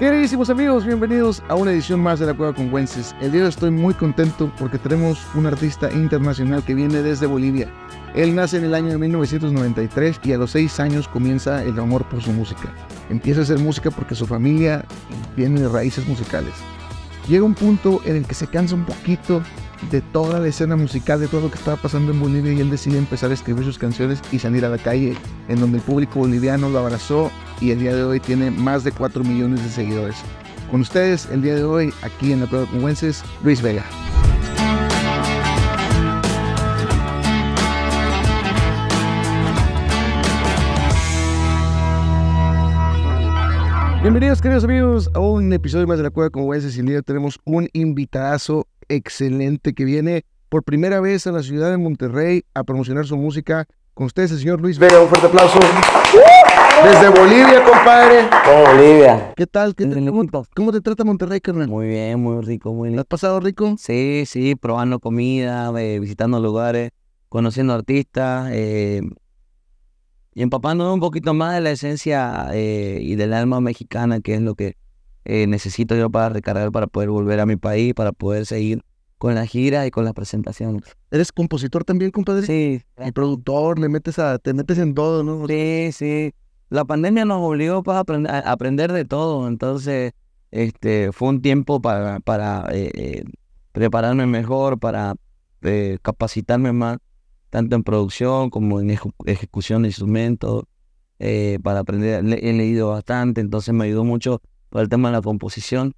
Queridísimos amigos, bienvenidos a una edición más de La Cueva con Wences. El día de hoy estoy muy contento porque tenemos un artista internacional que viene desde Bolivia. Él nace en el año de 1993 y a los 6 años comienza el amor por su música. Empieza a hacer música porque su familia tiene raíces musicales llega un punto en el que se cansa un poquito de toda la escena musical, de todo lo que estaba pasando en Bolivia y él decide empezar a escribir sus canciones y salir a la calle, en donde el público boliviano lo abrazó y el día de hoy tiene más de 4 millones de seguidores. Con ustedes, el día de hoy, aquí en la Prueba Congüenses, Luis Vega. Bienvenidos, queridos amigos, a un episodio más de La Cueva Como Wes y día Tenemos un invitadazo excelente que viene por primera vez a la ciudad de Monterrey a promocionar su música. Con ustedes, el señor Luis Vega. Un fuerte aplauso. Desde Bolivia, compadre. Bolivia. ¿Qué tal? cómo, te trata Monterrey, carnal? Muy bien, muy rico, muy ¿Lo ¿Has pasado rico? Sí, sí, probando comida, eh, visitando lugares, conociendo artistas. Eh, y empapándonos un poquito más de la esencia eh, y del alma mexicana, que es lo que eh, necesito yo para recargar, para poder volver a mi país, para poder seguir con la gira y con las presentaciones. ¿Eres compositor también, compadre? Sí. Y productor, le metes a, te metes en todo, ¿no? Sí, sí. La pandemia nos obligó para pues, a aprender de todo, entonces este, fue un tiempo para, eh, prepararme mejor, para capacitarme más tanto en producción como en ejecución de instrumentos, eh, para aprender, he leído bastante, entonces me ayudó mucho para el tema de la composición.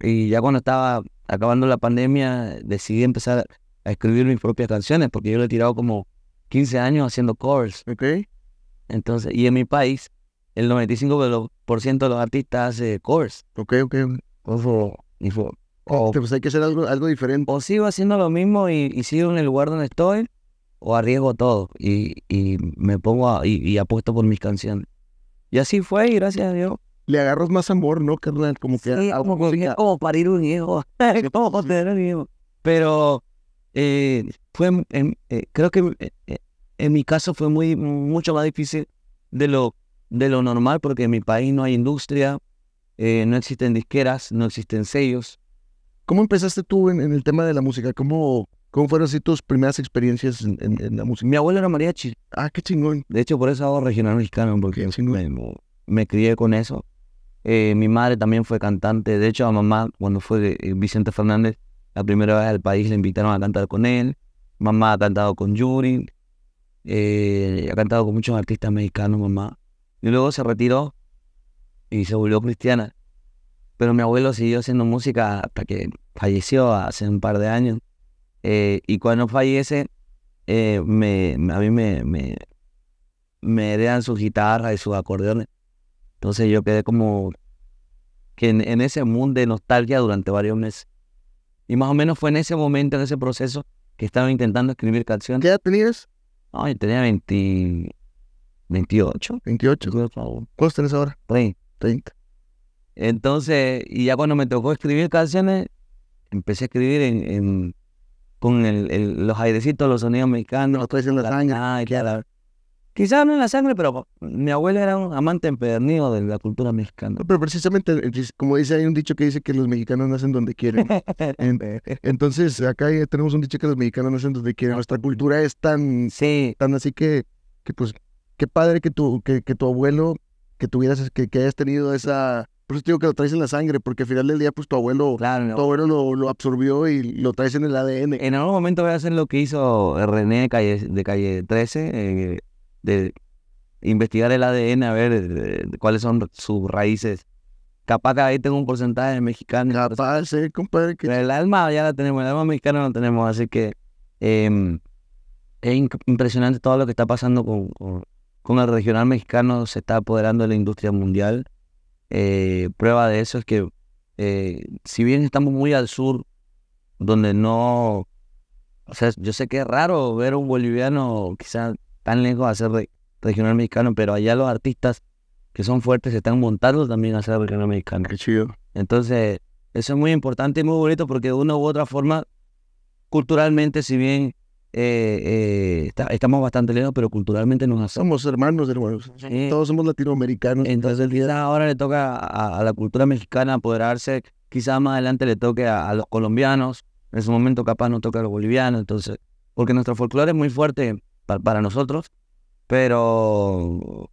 Y ya cuando estaba acabando la pandemia, decidí empezar a escribir mis propias canciones, porque yo le he tirado como 15 años haciendo covers. Okay. Entonces, y en mi país, el 95% de los artistas hace covers. Ok, ok. Entonces, o, pues hay que hacer algo, diferente. O sigo haciendo lo mismo y, y sigo en el lugar donde estoy, o arriesgo todo y, me pongo y, apuesto por mis canciones. Y así fue, y gracias a Dios. Le agarras más amor, ¿no, Como que sí, algo como, parir un hijo, como Pero eh, fue, eh, creo que eh, en mi caso fue muy, mucho más difícil de lo, de lo normal, porque en mi país no hay industria, no existen disqueras, no existen sellos. ¿Cómo empezaste tú en el tema de la música? ¿Cómo, ¿Cómo fueron así tus primeras experiencias en, la música? Mi abuelo era mariachi. Ah, qué chingón. De hecho, por eso hago regional mexicano, porque me, me, crié con eso. Eh, mi madre también fue cantante. De hecho, a mamá, cuando fue eh, Vicente Fernández, la primera vez al país le invitaron a cantar con él. Mamá ha cantado con Yuri. Eh, ha cantado con muchos artistas mexicanos, mamá. Y luego se retiró y se volvió cristiana. Pero mi abuelo siguió haciendo música hasta que falleció hace un par de años. Eh, y cuando fallece, eh, me, a mí me, me, heredan sus guitarras y sus acordeones. Entonces yo quedé como que en, ese mundo de nostalgia durante varios meses. Y más o menos fue en ese momento, en ese proceso, que estaba intentando escribir canciones. ¿Qué edad tenías? No, tenía 20, 28. 28. ¿Cuántos tenés ahora? 30. Entonces, y ya cuando me tocó escribir canciones, empecé a escribir en con el, los airecitos, los sonidos mexicanos. Los en la sangre. Quizás no en la sangre, pero mi abuelo era un amante empedernido de la cultura mexicana. Pero precisamente, eh, como dice, hay un dicho que dice que los mexicanos nacen donde quieren. entonces, acá eh, tenemos un dicho que los mexicanos nacen donde quieren. Nuestra cultura es tan, tan así que, que, pues, qué padre que tu, que, que tu abuelo, que tuvieras, que hayas tenido esa por eso te digo que lo traes en la sangre, porque al final del día, pues tu abuelo, lo, absorbió y lo traes en el ADN. En algún momento voy a hacer lo que hizo René de Calle, de 13, eh, de investigar el ADN, a ver eh, cuáles son sus raíces. Capaz que ahí tengo un porcentaje de mexicanos. Capaz, sí, eh, compadre. el alma ya la tenemos, el alma mexicana la tenemos, así que em, es impresionante todo lo que está pasando con, con, con el regional mexicano, se está apoderando de la industria mundial. Eh, prueba de eso es que eh, si bien estamos muy al sur, donde no... O sea, yo sé que es raro ver un boliviano quizás tan lejos de ser regional mexicano, pero allá los artistas que son fuertes se están montando también a ser regional mexicano. Qué chido. Entonces, eso es muy importante y muy bonito porque de una u otra forma, culturalmente, si bien eh, eh, estamos bastante lejos, pero culturalmente nos hacemos. Somos hermanos, hermanos. Todos somos latinoamericanos. Entonces, el día ahora le toca a, la cultura mexicana apoderarse. Quizás más adelante le toque a, los colombianos. En su momento, capaz nos toca a los bolivianos. Entonces, porque nuestro folclore es muy fuerte para nosotros, pero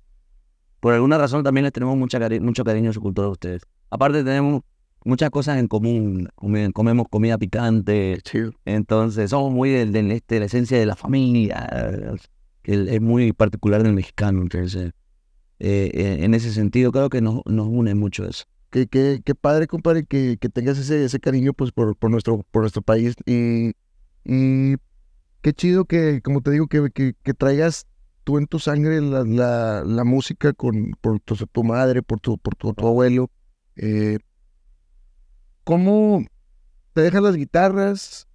por alguna razón también les tenemos mucha mucho cariño a su cultura a ustedes. Aparte, tenemos muchas cosas en común. comemos comida picante. Entonces, somos muy este, de la esencia de la familia, que es muy particular del mexicano. Entonces, eh, eh, en ese sentido, creo que nos, nos une mucho eso. Qué, qué, padre, compadre, que, que tengas ese, ese cariño pues, por, por, nuestro, por nuestro país. Y, y qué chido que, como te digo, que, que, traigas tú en tu sangre la, la, la música con, por tu, tu, madre, por tu, por tu, tu abuelo. Eh, cómo te dejan las guitarras,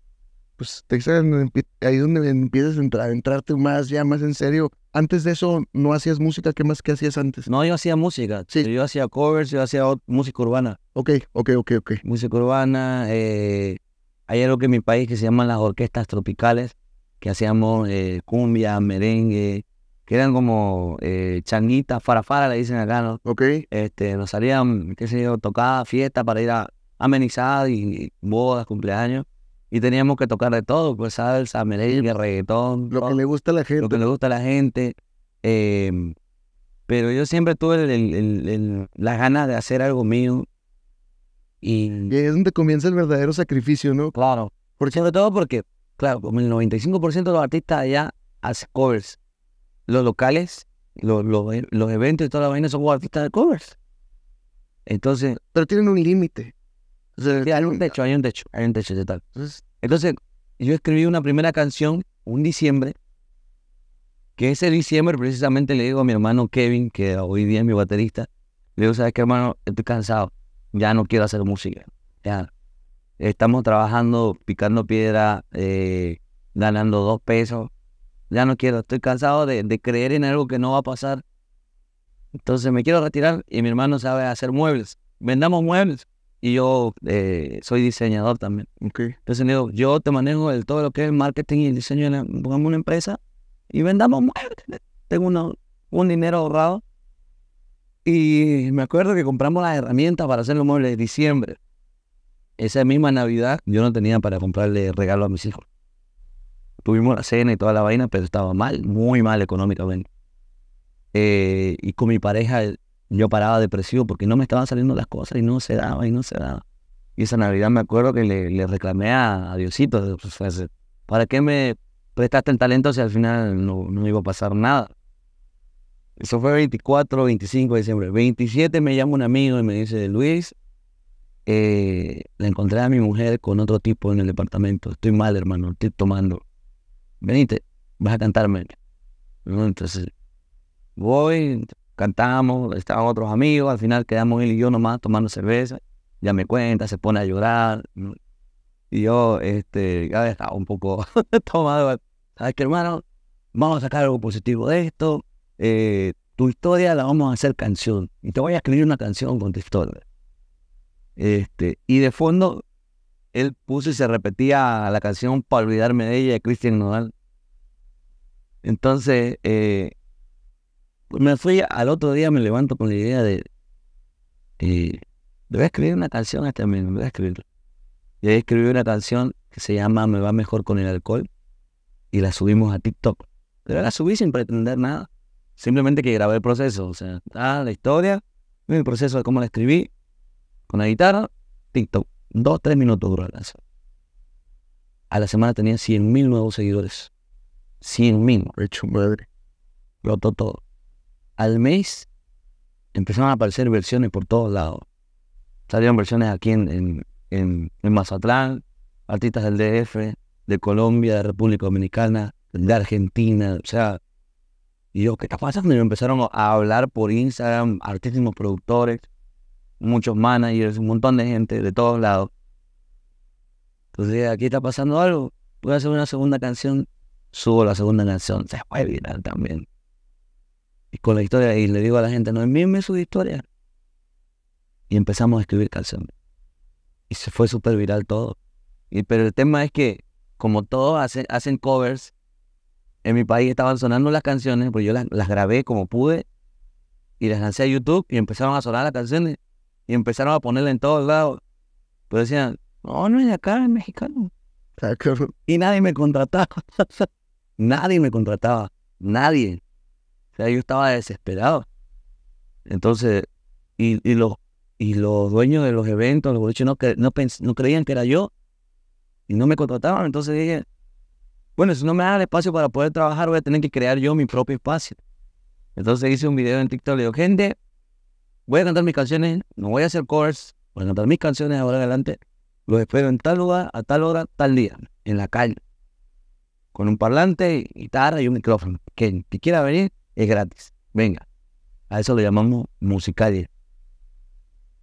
pues te es ahí donde empiezas a, entrar, entrarte más, ya más en serio. Antes de eso, ¿no hacías música? ¿Qué más que hacías antes? No, yo hacía música. Sí. Yo hacía covers, yo hacía música urbana. Ok, ok, ok, ok. Música urbana. Eh, hay algo que en mi país que se llaman las orquestas tropicales, que hacíamos eh, cumbia, merengue, que eran como eh, changuitas, farafara, le dicen acá, ¿no? Ok. Este, nos salían, qué sé yo, tocaba fiesta para ir a amenizada y bodas, cumpleaños. Y teníamos que tocar de todo, pues salsa, merengue, reggaetón. Lo que le gusta a la gente. Lo que le gusta a la gente. Em, pero yo siempre tuve la el, las ganas de hacer algo mío. Y, ahí es donde comienza el verdadero sacrificio, ¿no? Claro. por Sobre todo porque, claro, como el 95% de los artistas allá hacen covers. Los locales, los, eventos y toda la vaina son artistas de covers. Entonces. Pero tienen un límite hay un techo, hay un techo, hay un techo Entonces, yo escribí una primera canción un diciembre, que ese diciembre precisamente le digo a mi hermano Kevin, que hoy día es mi baterista, le digo, ¿sabes qué, hermano? Estoy cansado, ya no quiero hacer música, ya. Estamos trabajando, picando piedra, eh, ganando dos pesos, ya no quiero, estoy cansado de creer en algo que no va a pasar. Entonces me quiero retirar y mi hermano sabe hacer muebles, vendamos muebles y yo eh, soy diseñador también. Okay. Entonces yo te manejo todo lo que es el marketing y el diseño, en pongamos una empresa y vendamos Tengo un dinero ahorrado. Y me acuerdo que compramos las herramientas para hacer los muebles de diciembre. Esa misma Navidad yo no tenía para comprarle regalo a mis hijos. Tuvimos la cena y toda la vaina, pero estaba mal, muy mal económicamente. Eh, y con mi pareja yo paraba depresivo porque no me estaban saliendo las cosas y no se daba y no se daba. Y esa Navidad me acuerdo que le, reclamé a, Diosito, pues, eh, ¿para qué me prestaste el talento si al final no, no iba a pasar nada? Eso fue 24, 25 de diciembre. 27 me llama un amigo y me dice, Luis, eh, le encontré a mi mujer con otro tipo en el departamento. Estoy mal, hermano, estoy tomando. Venite, vas a cantarme. Entonces, voy, cantamos, estaban otros amigos, al final quedamos él y yo nomás tomando cerveza, ya me cuenta, se pone a llorar, y yo, este, ya estaba un poco tomado, ¿sabes qué hermano? Vamos a sacar algo positivo de esto, eh, tu historia la vamos a hacer canción, y te voy a escribir una canción con tu historia. Este, y de fondo, él puso y se repetía la canción para olvidarme de ella de Cristian Nodal. Entonces, eh, me fui al otro día, me levanto con la idea de. Eh, voy a escribir una canción hasta este mismo, voy a escribir. Y ahí escribí una canción que se llama Me va mejor con el alcohol y la subimos a TikTok. Pero la subí sin pretender nada. Simplemente que grabé el proceso. O sea, la historia, el proceso de cómo la escribí con la guitarra, TikTok. Dos, tres minutos duró la canción. A la semana tenía 100.000 nuevos seguidores. 100.000. Richard Bird. lo todo al mes empezaron a aparecer versiones por todos lados. Salieron versiones aquí en, Mazatlán, artistas del DF, de Colombia, de República Dominicana, de Argentina, o sea, y yo, ¿qué está pasando? Y empezaron a hablar por Instagram, artísimos productores, muchos managers, un montón de gente de todos lados. Entonces, aquí está pasando algo, voy a hacer una segunda canción, subo la segunda canción, se fue viral también y con la historia y le digo a la gente, no envíenme su historia Y empezamos a escribir canciones. Y se fue súper viral todo. Y, pero el tema es que, como todos hace, hacen covers, en mi país estaban sonando las canciones, porque yo las, las grabé como pude y las lancé a YouTube y empezaron a sonar las canciones y empezaron a ponerla en todos lados. Pero decían, no, no es de acá, es mexicano. Y nadie me contrataba. nadie me contrataba. Nadie yo estaba desesperado. Entonces, y, los, y los dueños de los eventos, los boliches, no, creían que era yo y no me contrataban. Entonces dije, bueno, si no me dan espacio para poder trabajar, voy a tener que crear yo mi propio espacio. Entonces hice un video en TikTok, le digo, gente, voy a cantar mis canciones, no voy a hacer covers, voy a cantar mis canciones ahora adelante. Los espero en tal lugar, a tal hora, tal día, en la calle. Con un parlante, guitarra y un micrófono. Quien, que quiera venir, es gratis. Venga, a eso lo llamamos musicalia.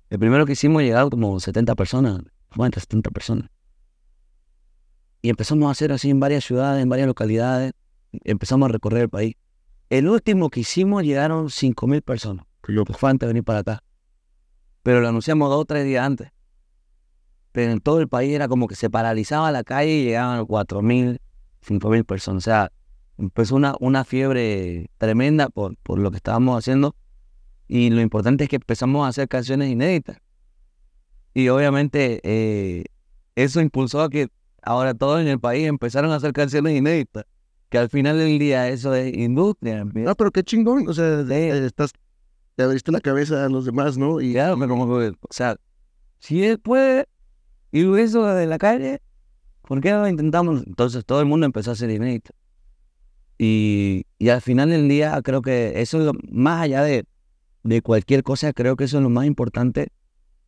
El primero que hicimos llegaron como 70 personas, bueno, 70 personas. Y empezamos a hacer así en varias ciudades, en varias localidades, empezamos a recorrer el país. El último que hicimos llegaron 5.000 personas. Pues fue antes venir para acá. Pero lo anunciamos dos o tres días antes. Pero en todo el país era como que se paralizaba la calle y llegaban 4.000, 5.000 personas. O sea, empezó pues, una, una fiebre tremenda por, por lo que estábamos haciendo y lo importante es que empezamos a hacer canciones inéditas. Y obviamente eh, eso impulsó a que ahora todos en el país empezaron a hacer canciones inéditas, que al final del día eso es industria. Ah, pero qué chingón, o sea, eh, estás, te abriste la cabeza a los demás, ¿no? Y ya, o sea, si él puede ir eso de la calle, ¿por qué no intentamos? Entonces todo el mundo empezó a hacer inéditas. Y, al final del día creo que eso más allá de, de cualquier cosa, creo que eso es lo más importante.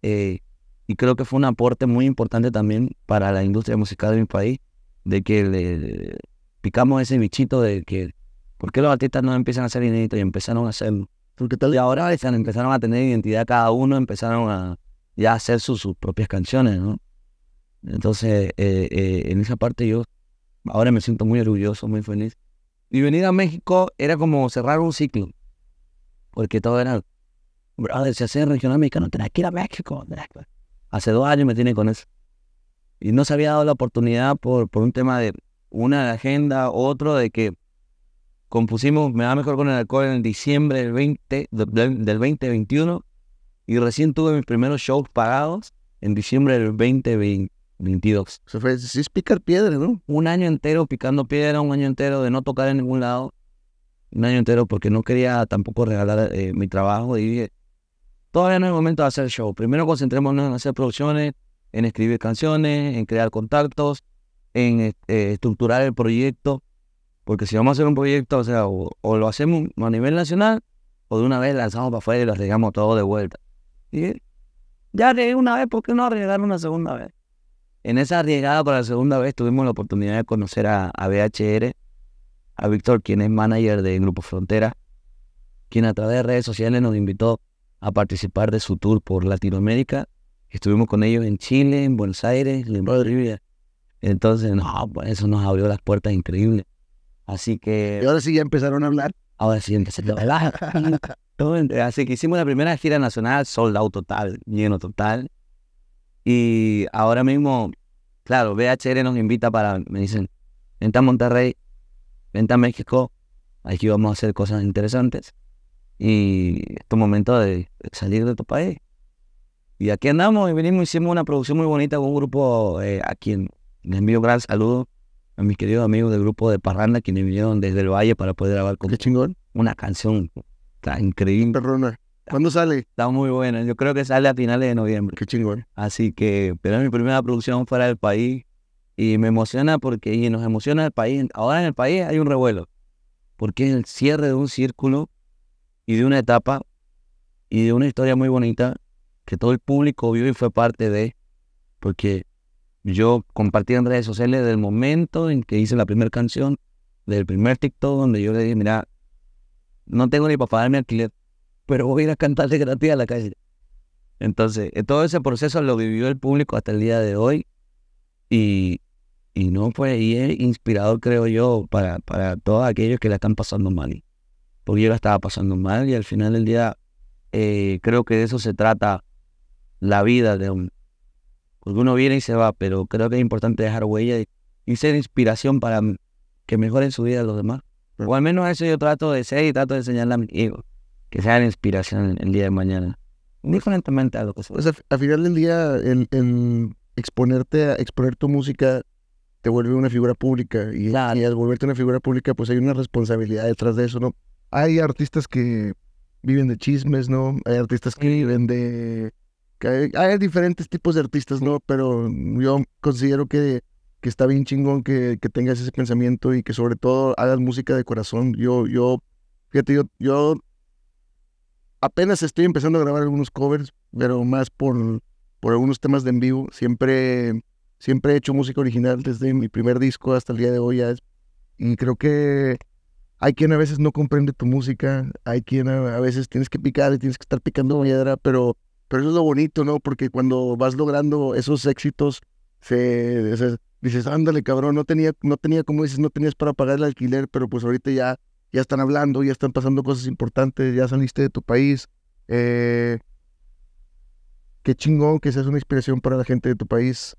Eh, y creo que fue un aporte muy importante también para la industria musical de mi país, de que le, picamos ese bichito de que, ¿por qué los artistas no empiezan a hacer inéditos y empezaron a hacerlo? Porque tal, ahora empezaron a tener identidad cada uno, empezaron a ya hacer sus, propias canciones, ¿no? Entonces, eh, eh, en esa parte yo ahora me siento muy orgulloso, muy feliz. Y venir a México era como cerrar un ciclo. Porque todo era, brother, si haces regional mexicano, tenés que ir a México. Hace dos años me tiene con eso. Y no se había dado la oportunidad por, por un tema de una agenda agenda, otro de que compusimos Me va mejor con el alcohol en diciembre del, 20, del, del 2021. Y recién tuve mis primeros shows pagados en diciembre del 2020. 22. se es picar piedra, ¿no? Un año entero picando piedra, un año entero de no tocar en ningún lado, un año entero porque no quería tampoco regalar eh, mi trabajo y dije, todavía no es el momento de hacer show. Primero concentrémonos en hacer producciones, en escribir canciones, en crear contactos, en eh, estructurar el proyecto, porque si vamos a hacer un proyecto, o sea, o, lo hacemos a nivel nacional, o de una vez lanzamos para afuera y lo arriesgamos todo de vuelta. Y dije, ya arriesgué una vez, ¿por qué no arriesgar una segunda vez? En esa arriesgada por la segunda vez tuvimos la oportunidad de conocer a, BHR, a Víctor, quien es manager de Grupo Frontera, quien a través de redes sociales nos invitó a participar de su tour por Latinoamérica. Estuvimos con ellos en Chile, en Buenos Aires, en Bolivia. Entonces, no, pues, eso nos abrió las puertas increíbles. Así que... Y ahora sí ya empezaron a hablar. Ahora sí empezaron a hablar. Así que hicimos la primera gira nacional, soldado total, lleno total. Y ahora mismo, claro, VHR nos invita para, me dicen, ven a Monterrey, ven a México, aquí vamos a hacer cosas interesantes. Y es tu momento de salir de tu país. Y aquí andamos y venimos, hicimos una producción muy bonita con un grupo eh, a quien les envío gran saludo a mis queridos amigos del grupo de Parranda, quienes vinieron desde el valle para poder grabar con Qué chingón. una canción tan increíble. ¿Cuándo sale? Está muy bueno. Yo creo que sale a finales de noviembre. Qué chingón. Así que, pero es mi primera producción fuera del país. Y me emociona porque, y nos emociona el país. Ahora en el país hay un revuelo. Porque es el cierre de un círculo y de una etapa y de una historia muy bonita que todo el público vio y fue parte de. Porque yo compartí en redes sociales del momento en que hice la primera canción, del primer TikTok, donde yo le dije, mira, no tengo ni para pagar mi alquiler pero voy a ir a cantar de gratis a la calle. Entonces, eh, todo ese proceso lo vivió el público hasta el día de hoy y, no fue, y eh, inspirador, creo yo, para, para todos aquellos que la están pasando mal. Porque yo la estaba pasando mal y al final del día eh, creo que de eso se trata la vida de un Porque uno viene y se va, pero creo que es importante dejar huella y, ser inspiración para que mejoren su vida los demás. O al menos eso yo trato de ser y trato de enseñarle a mis hijos que sea la inspiración el, día de mañana. Pues Diferentemente a lo que sea. Pues a, final del día, en exponerte a exponer tu música te vuelve una figura pública. Y, al volverte una figura pública, pues hay una responsabilidad detrás de eso, ¿no? Hay artistas que viven de chismes, ¿no? Hay artistas que viven de. hay, diferentes tipos de artistas, ¿no? Pero yo considero que, que está bien chingón que, que tengas ese pensamiento y que sobre todo hagas música de corazón. Yo, yo, fíjate, yo, yo apenas estoy empezando a grabar algunos covers, pero más por, por algunos temas de en vivo. Siempre, siempre he hecho música original desde mi primer disco hasta el día de hoy. Ya y creo que hay quien a veces no comprende tu música, hay quien a, veces tienes que picar y tienes que estar picando piedra, pero, pero eso es lo bonito, ¿no? Porque cuando vas logrando esos éxitos, dices, ándale, cabrón, no tenía, no tenía, como dices, no tenías para pagar el alquiler, pero pues ahorita ya ya están hablando, ya están pasando cosas importantes, ya saliste de tu país. Eh, qué chingón que seas una inspiración para la gente de tu país.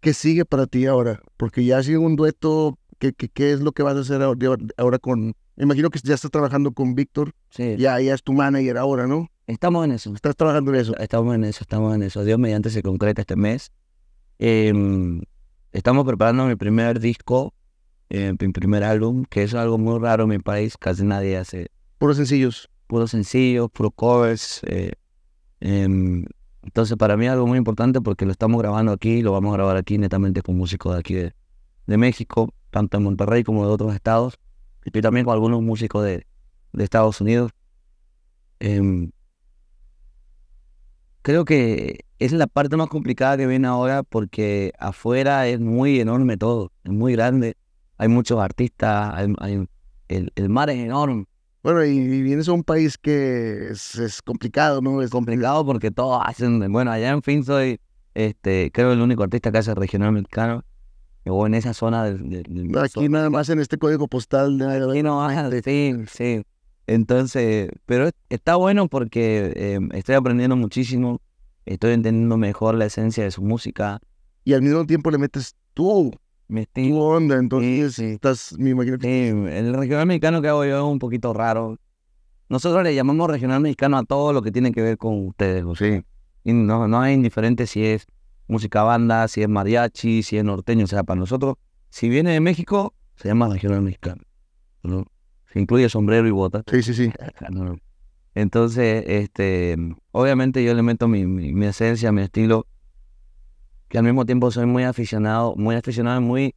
¿Qué sigue para ti ahora? Porque ya sigue un dueto. ¿Qué, es lo que vas a hacer ahora con...? imagino que ya estás trabajando con Víctor. Sí. Ya, ya es tu manager ahora, ¿no? Estamos en eso. Estás trabajando en eso. Estamos en eso, estamos en eso. Dios mediante se concreta este mes. Em, estamos preparando mi primer disco en mi primer álbum, que es algo muy raro en mi país, casi nadie hace. Puros sencillos. Puros sencillos, puro covers. Eh, em, entonces para mí es algo muy importante porque lo estamos grabando aquí, lo vamos a grabar aquí netamente con músicos de aquí de, México, tanto en Monterrey como de otros estados, y también con algunos músicos de, de Estados Unidos. Em, creo que es la parte más complicada que viene ahora porque afuera es muy enorme todo, es muy grande hay muchos artistas, hay, el, mar es enorme. Bueno, y, vienes a un país que es, complicado, ¿no? Es complicado porque todos hacen, bueno, allá en fin soy, este, creo el único artista que hace regional mexicano, o en esa zona del... Aquí nada más en este código postal. de Aquí no, sí, sí. Entonces, pero está bueno porque em, estoy aprendiendo muchísimo, estoy entendiendo mejor la esencia de su música. Y al mismo tiempo le metes tú tu onda, entonces sí, estás, me imagino el regional mexicano que hago yo es un poquito raro. Nosotros le llamamos regional mexicano a todo lo que tiene que ver con ustedes, o y no, no es indiferente si es música banda, si es mariachi, si es norteño, o sea, para nosotros, si viene de México, se llama regional mexicano. Se incluye sombrero y bota. Sí, sí, sí. Entonces, este, obviamente yo le meto mi, mi esencia, mi estilo, que al mismo tiempo soy muy aficionado, muy aficionado y muy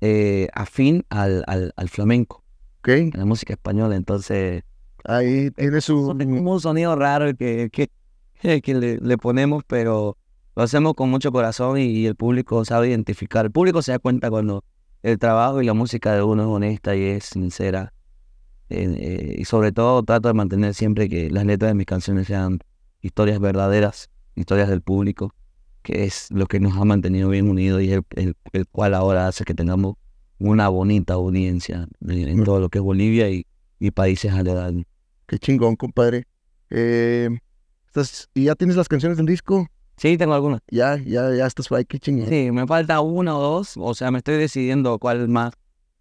eh, afín al, al, flamenco. A la música española, entonces... Ahí tiene su... un sonido raro que, que, le, ponemos, pero lo hacemos con mucho corazón y, el público sabe identificar. El público se da cuenta cuando el trabajo y la música de uno es honesta y es sincera. Eh, y sobre todo trato de mantener siempre que las letras de mis canciones sean historias verdaderas, historias del público que es lo que nos ha mantenido bien unidos y el, el, cual ahora hace que tengamos una bonita audiencia en, todo lo que es Bolivia y, y países aledaños. Qué chingón, compadre. Eh, ¿estás, ¿Y ya tienes las canciones en disco? Sí, tengo algunas. Ya, ya, ya estás por ahí, qué chingón. Sí, me falta una o dos, o sea, me estoy decidiendo cuál más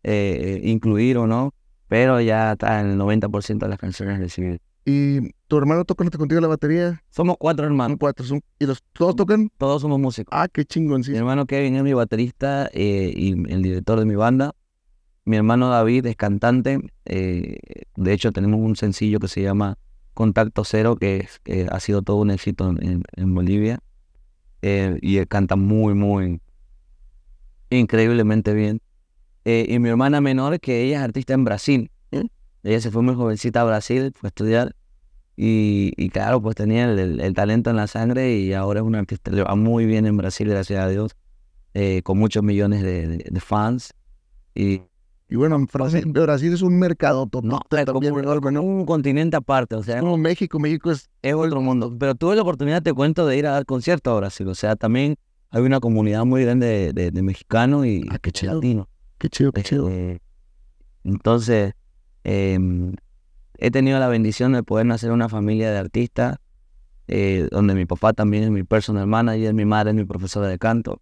eh, eh incluir o no, pero ya está en el 90% de las canciones recibidas. ¿Y tu hermano toca contigo la batería? Somos cuatro hermanos. cuatro. ¿Y los, todos tocan? Todos somos músicos. Ah, qué chingón, sí. Mi hermano Kevin es mi baterista eh, y el director de mi banda. Mi hermano David es cantante. Eh, de hecho, tenemos un sencillo que se llama Contacto Cero, que, ha sido todo un éxito en, Bolivia. Eh, y él canta muy, muy increíblemente bien. y mi hermana menor, que ella es artista en Brasil. Ella se fue muy jovencita a Brasil fue a estudiar y, y claro, pues tenía el, el, talento en la sangre y ahora es una artista, le va muy bien en Brasil, gracias a Dios, eh, con muchos millones de, de, fans. Y, y bueno, Brasil, Brasil es un mercado total. No, un continente aparte. O sea, México, México es... otro mundo. Pero tuve la oportunidad, te cuento, de ir a dar conciertos a Brasil. O sea, también hay una comunidad muy grande de, de, mexicanos y ah, chido. latinos. Qué chido, qué chido. Este, entonces, Em, he tenido la bendición de poder nacer en una familia de artistas, eh, donde mi papá también es mi personal manager, mi madre es mi profesora de canto.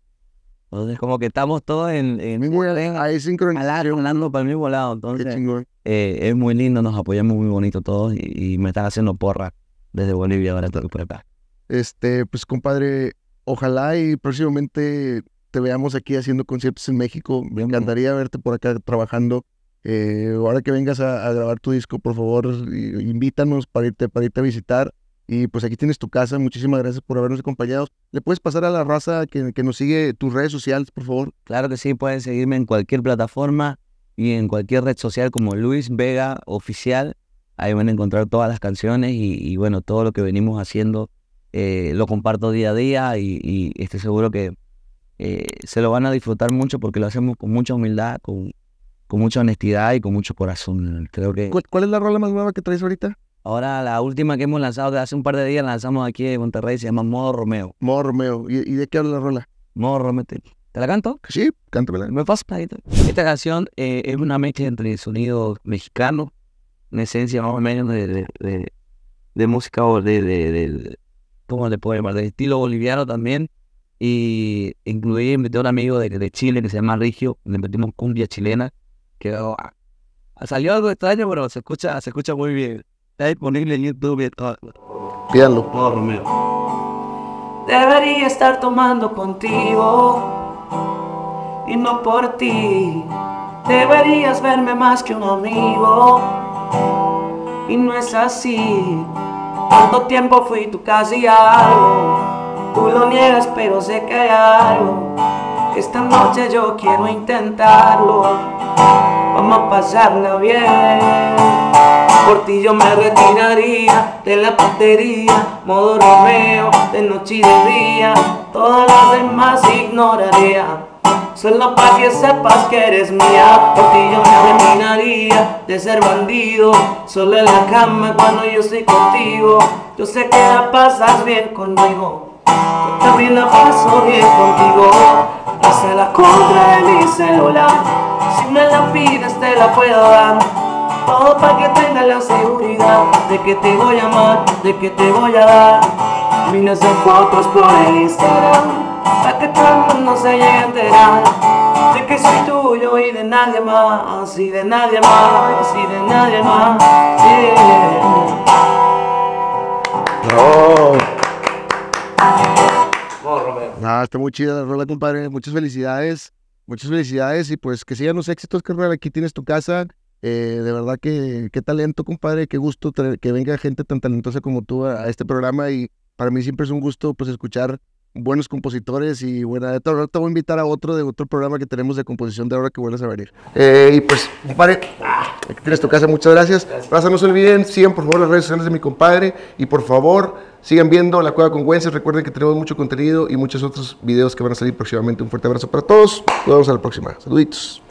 Entonces, como que estamos todos en. en, ahí Hablando para el mismo lado. Entonces, eh, es muy lindo, nos apoyamos muy bonito todos y, me están haciendo porra desde Bolivia ahora todo acá. Este, pues, compadre, ojalá y próximamente te veamos aquí haciendo conciertos en México. Me encantaría verte por acá trabajando. Eh, ahora que vengas a, grabar tu disco, por favor, invítanos para irte, para irte a visitar. Y pues aquí tienes tu casa. Muchísimas gracias por habernos acompañado. ¿Le puedes pasar a la raza que, nos sigue tus redes sociales, por favor? Claro que sí, pueden seguirme en cualquier plataforma y en cualquier red social como Luis Vega Oficial. Ahí van a encontrar todas las canciones y, bueno, todo lo que venimos haciendo eh, lo comparto día a día y, estoy seguro que eh, se lo van a disfrutar mucho porque lo hacemos con mucha humildad, con, con mucha honestidad y con mucho corazón. ¿Cuál, es la rola más nueva que traes ahorita? Ahora la última que hemos lanzado de hace un par de días, lanzamos aquí en Monterrey, se llama Modo Romeo. Modo Romeo. ¿Y, de qué habla la rola? Modo Romeo. ¿Te la canto? Sí, cántamela. Me pasa Esta canción eh, es una mezcla entre sonido mexicano, en esencia más o menos de, de, música o de, de, ¿cómo le puedo llamar? De estilo boliviano también. Y incluí, invité a un amigo de, Chile que se llama Rigio, le metimos cumbia chilena quedó. Ah, salió algo extraño, pero se escucha, se escucha muy bien. Está disponible en YouTube y todo. Pídanlo. Todo Romeo. Debería estar tomando contigo y no por ti. Deberías verme más que un amigo y no es así. Tanto tiempo fui tu casi algo. Tú lo niegas, pero sé que hay algo esta noche yo quiero intentarlo, vamos a pasarla bien. Por ti yo me retiraría de la patería modo Romeo, de noche y de día, todas las demás ignoraría. Solo para que sepas que eres mía, por ti yo me terminaría de ser bandido, solo en la cama cuando yo estoy contigo, yo sé que la pasas bien conmigo también la paso bien contigo Hace la contra de mi celular Si me la pides te la puedo dar Todo para que tengas la seguridad De que te voy a amar, de que te voy a dar Miles de fotos por el Instagram para que todo el mundo se llegue a enterar De que soy tuyo y de nadie más Y de nadie más, y de nadie más yeah. Ah, está muy chida rola, compadre. Muchas felicidades. Muchas felicidades y pues que sigan los éxitos, carnal. Aquí tienes tu casa. Eh, de verdad que qué talento, compadre. Qué gusto que venga gente tan talentosa como tú a, a, este programa. Y para mí siempre es un gusto pues escuchar buenos compositores y bueno, ahorita te voy a invitar a otro de otro programa que tenemos de composición de ahora que vuelves a venir. Eh, y pues, compadre, aquí tienes tu casa, muchas gracias. gracias. no se olviden, sigan por favor las redes sociales de mi compadre y por favor sigan viendo La Cueva con Güences. Recuerden que tenemos mucho contenido y muchos otros videos que van a salir próximamente. Un fuerte abrazo para todos. Nos vemos a la próxima. Saluditos.